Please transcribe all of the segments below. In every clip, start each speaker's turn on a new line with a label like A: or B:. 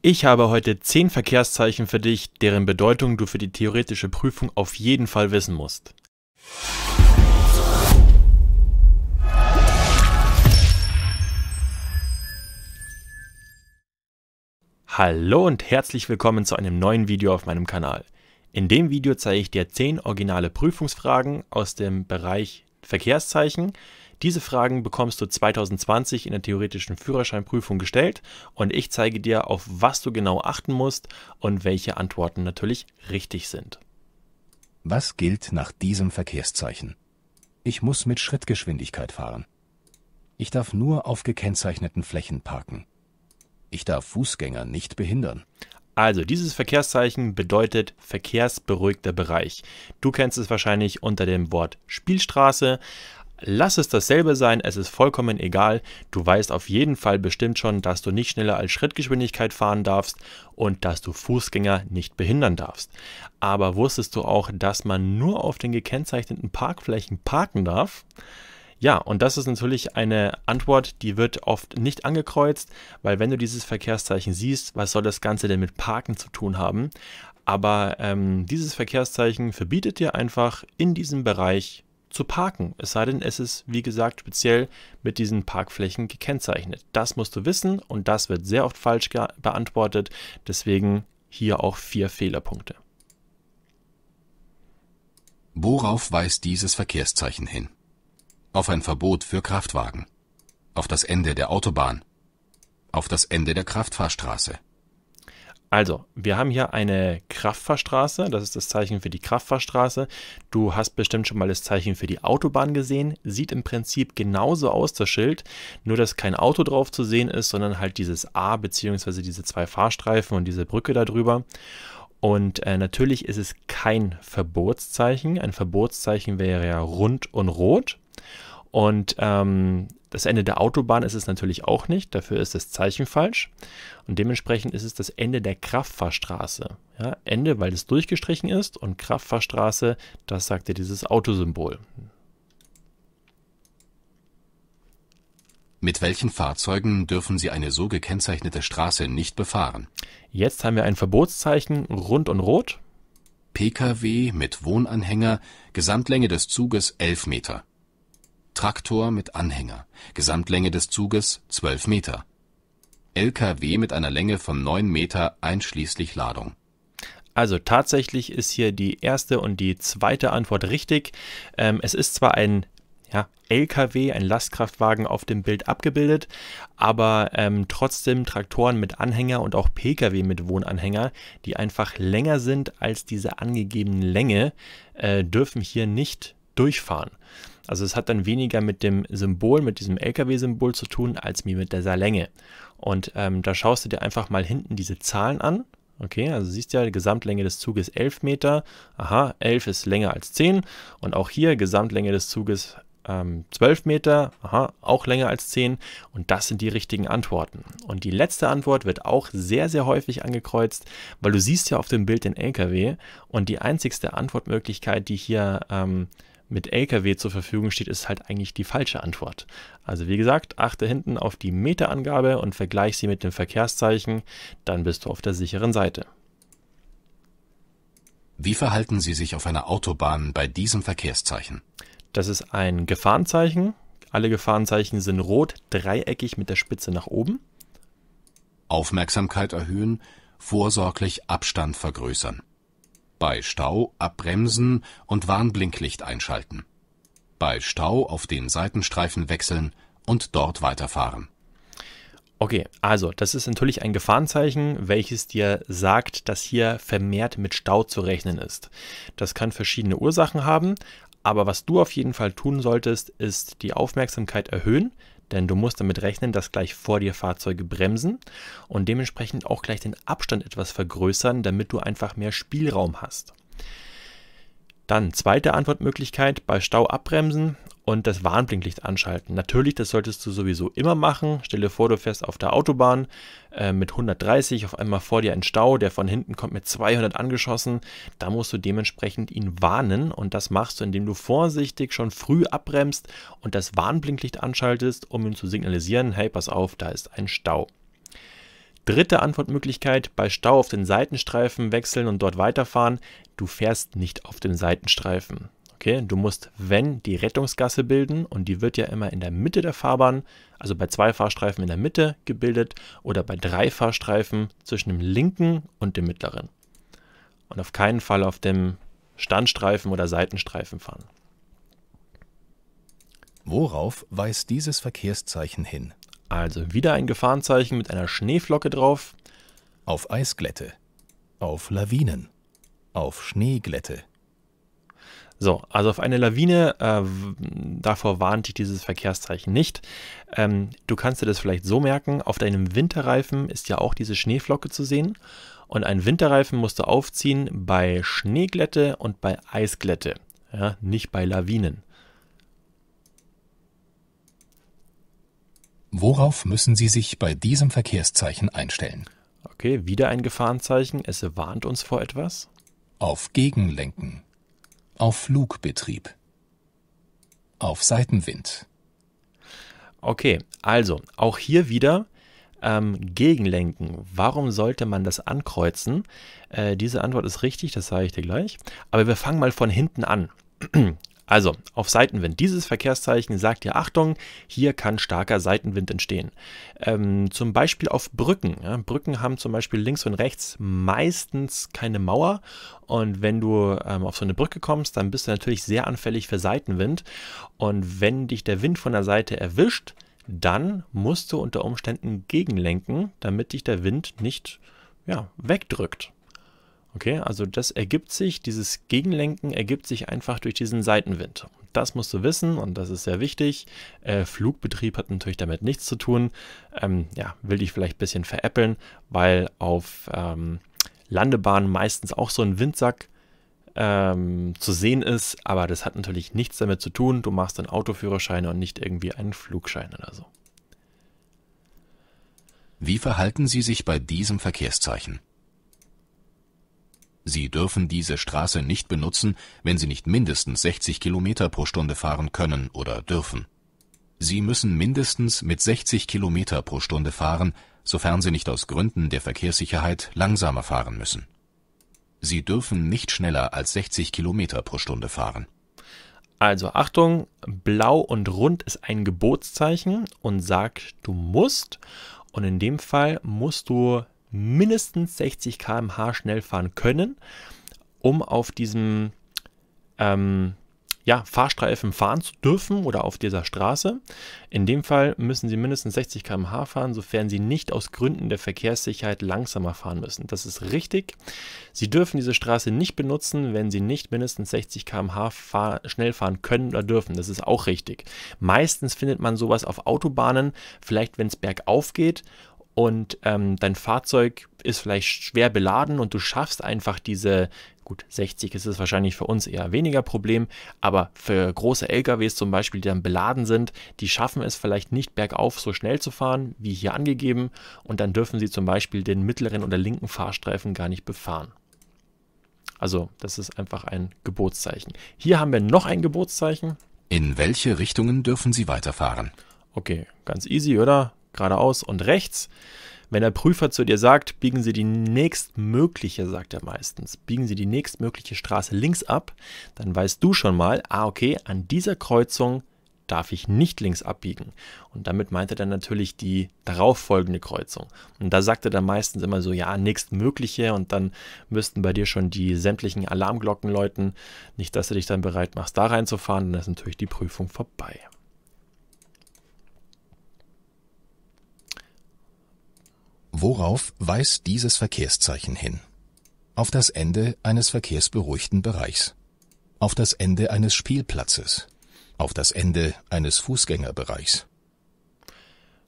A: Ich habe heute 10 Verkehrszeichen für dich, deren Bedeutung du für die theoretische Prüfung auf jeden Fall wissen musst. Hallo und herzlich willkommen zu einem neuen Video auf meinem Kanal. In dem Video zeige ich dir 10 originale Prüfungsfragen aus dem Bereich Verkehrszeichen, diese Fragen bekommst du 2020 in der theoretischen Führerscheinprüfung gestellt und ich zeige dir, auf was du genau achten musst und welche Antworten natürlich richtig sind.
B: Was gilt nach diesem Verkehrszeichen? Ich muss mit Schrittgeschwindigkeit fahren. Ich darf nur auf gekennzeichneten Flächen parken. Ich darf Fußgänger nicht
A: behindern. Also, dieses Verkehrszeichen bedeutet verkehrsberuhigter Bereich. Du kennst es wahrscheinlich unter dem Wort Spielstraße, Lass es dasselbe sein, es ist vollkommen egal. Du weißt auf jeden Fall bestimmt schon, dass du nicht schneller als Schrittgeschwindigkeit fahren darfst und dass du Fußgänger nicht behindern darfst. Aber wusstest du auch, dass man nur auf den gekennzeichneten Parkflächen parken darf? Ja, und das ist natürlich eine Antwort, die wird oft nicht angekreuzt, weil wenn du dieses Verkehrszeichen siehst, was soll das Ganze denn mit Parken zu tun haben? Aber ähm, dieses Verkehrszeichen verbietet dir einfach in diesem Bereich zu parken. Es sei denn, es ist, wie gesagt, speziell mit diesen Parkflächen gekennzeichnet. Das musst du wissen und das wird sehr oft falsch beantwortet. Deswegen hier auch vier Fehlerpunkte.
B: Worauf weist dieses Verkehrszeichen hin? Auf ein Verbot für Kraftwagen. Auf das
A: Ende der Autobahn. Auf das Ende der Kraftfahrstraße. Also, wir haben hier eine Kraftfahrstraße, das ist das Zeichen für die Kraftfahrstraße. Du hast bestimmt schon mal das Zeichen für die Autobahn gesehen, sieht im Prinzip genauso aus, das Schild, nur dass kein Auto drauf zu sehen ist, sondern halt dieses A bzw. diese zwei Fahrstreifen und diese Brücke darüber. Und äh, natürlich ist es kein Verbotszeichen, ein Verbotszeichen wäre ja rund und rot. Und ähm, das Ende der Autobahn ist es natürlich auch nicht, dafür ist das Zeichen falsch. Und dementsprechend ist es das Ende der Kraftfahrstraße. Ja, Ende, weil es durchgestrichen ist und Kraftfahrstraße, das sagt dir dieses Autosymbol.
B: Mit welchen Fahrzeugen dürfen Sie eine so gekennzeichnete Straße nicht befahren? Jetzt haben wir ein Verbotszeichen rund und rot. Pkw mit Wohnanhänger, Gesamtlänge des Zuges 11 Meter. Traktor mit Anhänger, Gesamtlänge des Zuges 12 Meter. LKW mit einer Länge von 9
A: Meter einschließlich Ladung. Also tatsächlich ist hier die erste und die zweite Antwort richtig. Ähm, es ist zwar ein ja, LKW, ein Lastkraftwagen auf dem Bild abgebildet, aber ähm, trotzdem Traktoren mit Anhänger und auch Pkw mit Wohnanhänger, die einfach länger sind als diese angegebene Länge, äh, dürfen hier nicht durchfahren. Also es hat dann weniger mit dem Symbol, mit diesem LKW-Symbol zu tun, als mit dieser Länge. Und ähm, da schaust du dir einfach mal hinten diese Zahlen an. Okay, also siehst du ja, die Gesamtlänge des Zuges 11 Meter. Aha, 11 ist länger als 10. Und auch hier Gesamtlänge des Zuges ähm, 12 Meter. Aha, auch länger als 10. Und das sind die richtigen Antworten. Und die letzte Antwort wird auch sehr, sehr häufig angekreuzt, weil du siehst ja auf dem Bild den LKW. Und die einzigste Antwortmöglichkeit, die hier... Ähm, mit LKW zur Verfügung steht, ist halt eigentlich die falsche Antwort. Also wie gesagt, achte hinten auf die Meterangabe und vergleich sie mit dem Verkehrszeichen, dann bist du auf der sicheren Seite. Wie verhalten Sie sich auf einer Autobahn bei diesem Verkehrszeichen? Das ist ein Gefahrenzeichen. Alle Gefahrenzeichen sind rot, dreieckig mit der Spitze nach oben. Aufmerksamkeit erhöhen,
B: vorsorglich Abstand vergrößern bei Stau abbremsen und Warnblinklicht einschalten, bei Stau auf den Seitenstreifen wechseln
A: und dort weiterfahren. Okay, also das ist natürlich ein Gefahrenzeichen, welches dir sagt, dass hier vermehrt mit Stau zu rechnen ist. Das kann verschiedene Ursachen haben, aber was du auf jeden Fall tun solltest, ist die Aufmerksamkeit erhöhen, denn du musst damit rechnen, dass gleich vor dir Fahrzeuge bremsen und dementsprechend auch gleich den Abstand etwas vergrößern, damit du einfach mehr Spielraum hast. Dann zweite Antwortmöglichkeit bei Stau abbremsen und das Warnblinklicht anschalten. Natürlich, das solltest du sowieso immer machen. Stell dir vor, du fährst auf der Autobahn äh, mit 130, auf einmal vor dir ein Stau, der von hinten kommt mit 200 angeschossen. Da musst du dementsprechend ihn warnen und das machst du, indem du vorsichtig schon früh abbremst und das Warnblinklicht anschaltest, um ihm zu signalisieren, hey, pass auf, da ist ein Stau. Dritte Antwortmöglichkeit, bei Stau auf den Seitenstreifen wechseln und dort weiterfahren. Du fährst nicht auf dem Seitenstreifen. Okay, du musst, wenn, die Rettungsgasse bilden und die wird ja immer in der Mitte der Fahrbahn, also bei zwei Fahrstreifen in der Mitte gebildet oder bei drei Fahrstreifen zwischen dem linken und dem mittleren. Und auf keinen Fall auf dem Standstreifen oder Seitenstreifen fahren. Worauf weist dieses Verkehrszeichen hin? Also wieder ein Gefahrenzeichen mit einer Schneeflocke drauf. Auf Eisglätte. Auf Lawinen. Auf Schneeglätte. So, also auf eine Lawine, äh, davor warnt dich dieses Verkehrszeichen nicht. Ähm, du kannst dir das vielleicht so merken, auf deinem Winterreifen ist ja auch diese Schneeflocke zu sehen. Und einen Winterreifen musst du aufziehen bei Schneeglätte und bei Eisglätte, ja, nicht bei Lawinen.
B: Worauf müssen Sie sich bei diesem Verkehrszeichen einstellen?
A: Okay, wieder ein Gefahrenzeichen. Es warnt uns vor etwas. Auf Gegenlenken
B: auf Flugbetrieb, auf Seitenwind.
A: Okay, also auch hier wieder ähm, gegenlenken. Warum sollte man das ankreuzen? Äh, diese Antwort ist richtig, das sage ich dir gleich. Aber wir fangen mal von hinten an. Also, auf Seitenwind. Dieses Verkehrszeichen sagt ja, Achtung, hier kann starker Seitenwind entstehen. Ähm, zum Beispiel auf Brücken. Ja, Brücken haben zum Beispiel links und rechts meistens keine Mauer. Und wenn du ähm, auf so eine Brücke kommst, dann bist du natürlich sehr anfällig für Seitenwind. Und wenn dich der Wind von der Seite erwischt, dann musst du unter Umständen gegenlenken, damit dich der Wind nicht ja, wegdrückt. Okay, also das ergibt sich, dieses Gegenlenken ergibt sich einfach durch diesen Seitenwind. Das musst du wissen und das ist sehr wichtig. Äh, Flugbetrieb hat natürlich damit nichts zu tun. Ähm, ja, will dich vielleicht ein bisschen veräppeln, weil auf ähm, Landebahnen meistens auch so ein Windsack ähm, zu sehen ist, aber das hat natürlich nichts damit zu tun. Du machst einen Autoführerschein und nicht irgendwie einen Flugschein oder so. Wie verhalten Sie sich bei diesem Verkehrszeichen?
B: Sie dürfen diese Straße nicht benutzen, wenn Sie nicht mindestens 60 km Stunde fahren können oder dürfen. Sie müssen mindestens mit 60 km Stunde fahren, sofern Sie nicht aus Gründen der Verkehrssicherheit langsamer fahren müssen. Sie dürfen nicht schneller als 60 km
A: Stunde fahren. Also Achtung, blau und rund ist ein Gebotszeichen und sagt, du musst. Und in dem Fall musst du mindestens 60 km/h schnell fahren können, um auf diesem ähm, ja, Fahrstreifen fahren zu dürfen oder auf dieser Straße. In dem Fall müssen Sie mindestens 60 km/h fahren, sofern Sie nicht aus Gründen der Verkehrssicherheit langsamer fahren müssen. Das ist richtig. Sie dürfen diese Straße nicht benutzen, wenn Sie nicht mindestens 60 km/h fahr schnell fahren können oder dürfen. Das ist auch richtig. Meistens findet man sowas auf Autobahnen, vielleicht wenn es bergauf geht und ähm, dein Fahrzeug ist vielleicht schwer beladen und du schaffst einfach diese, gut, 60 ist es wahrscheinlich für uns eher weniger Problem, aber für große LKWs zum Beispiel, die dann beladen sind, die schaffen es vielleicht nicht bergauf so schnell zu fahren, wie hier angegeben, und dann dürfen sie zum Beispiel den mittleren oder linken Fahrstreifen gar nicht befahren. Also das ist einfach ein Geburtszeichen. Hier haben wir noch ein Geburtszeichen. In welche Richtungen dürfen Sie weiterfahren? Okay, ganz easy, oder? geradeaus und rechts. Wenn der Prüfer zu dir sagt, biegen Sie die nächstmögliche, sagt er meistens, biegen Sie die nächstmögliche Straße links ab, dann weißt du schon mal, ah okay, an dieser Kreuzung darf ich nicht links abbiegen. Und damit meint er dann natürlich die darauffolgende Kreuzung. Und da sagt er dann meistens immer so, ja, nächstmögliche und dann müssten bei dir schon die sämtlichen Alarmglocken läuten. Nicht, dass du dich dann bereit machst, da reinzufahren, dann ist natürlich die Prüfung vorbei.
B: Worauf weist dieses Verkehrszeichen hin? Auf das Ende eines verkehrsberuhigten Bereichs. Auf
A: das Ende eines Spielplatzes. Auf das Ende eines Fußgängerbereichs.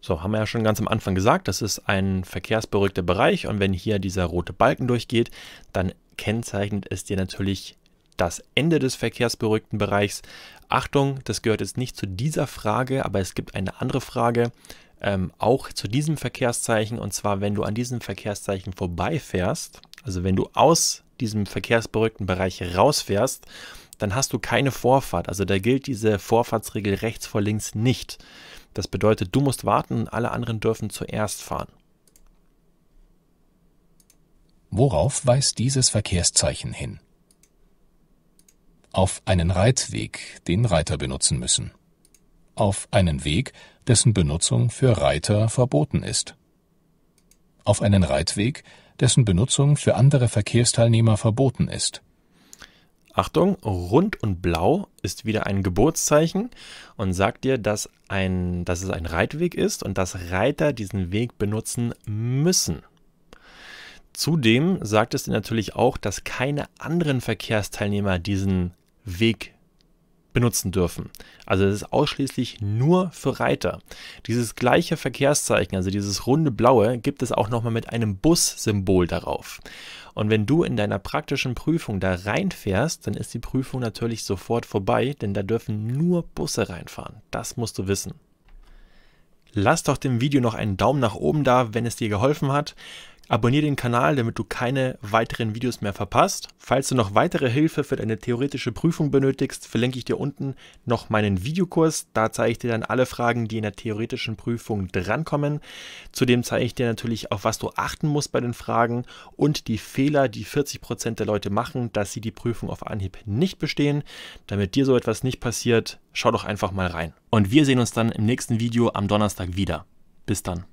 A: So, haben wir ja schon ganz am Anfang gesagt, das ist ein verkehrsberuhigter Bereich und wenn hier dieser rote Balken durchgeht, dann kennzeichnet es dir natürlich das Ende des verkehrsberuhigten Bereichs. Achtung, das gehört jetzt nicht zu dieser Frage, aber es gibt eine andere Frage, ähm, auch zu diesem Verkehrszeichen. Und zwar, wenn du an diesem Verkehrszeichen vorbeifährst, also wenn du aus diesem verkehrsberückten Bereich rausfährst, dann hast du keine Vorfahrt. Also da gilt diese Vorfahrtsregel rechts vor links nicht. Das bedeutet, du musst warten und alle anderen dürfen zuerst fahren.
B: Worauf weist dieses Verkehrszeichen hin? Auf einen Reitweg, den Reiter benutzen müssen auf einen Weg, dessen Benutzung für Reiter verboten ist auf einen Reitweg, dessen Benutzung für andere Verkehrsteilnehmer verboten ist.
A: Achtung, rund und blau ist wieder ein Geburtszeichen und sagt dir, dass, ein, dass es ein Reitweg ist und dass Reiter diesen Weg benutzen müssen. Zudem sagt es dir natürlich auch, dass keine anderen Verkehrsteilnehmer diesen Weg benutzen benutzen dürfen. Also es ist ausschließlich nur für Reiter. Dieses gleiche Verkehrszeichen, also dieses runde blaue, gibt es auch nochmal mit einem Bus-Symbol darauf. Und wenn du in deiner praktischen Prüfung da reinfährst, dann ist die Prüfung natürlich sofort vorbei, denn da dürfen nur Busse reinfahren. Das musst du wissen. Lass doch dem Video noch einen Daumen nach oben da, wenn es dir geholfen hat. Abonnier den Kanal, damit du keine weiteren Videos mehr verpasst. Falls du noch weitere Hilfe für deine theoretische Prüfung benötigst, verlinke ich dir unten noch meinen Videokurs. Da zeige ich dir dann alle Fragen, die in der theoretischen Prüfung drankommen. Zudem zeige ich dir natürlich, auf was du achten musst bei den Fragen und die Fehler, die 40% Prozent der Leute machen, dass sie die Prüfung auf Anhieb nicht bestehen. Damit dir so etwas nicht passiert, schau doch einfach mal rein. Und wir sehen uns dann im nächsten Video am Donnerstag wieder. Bis dann.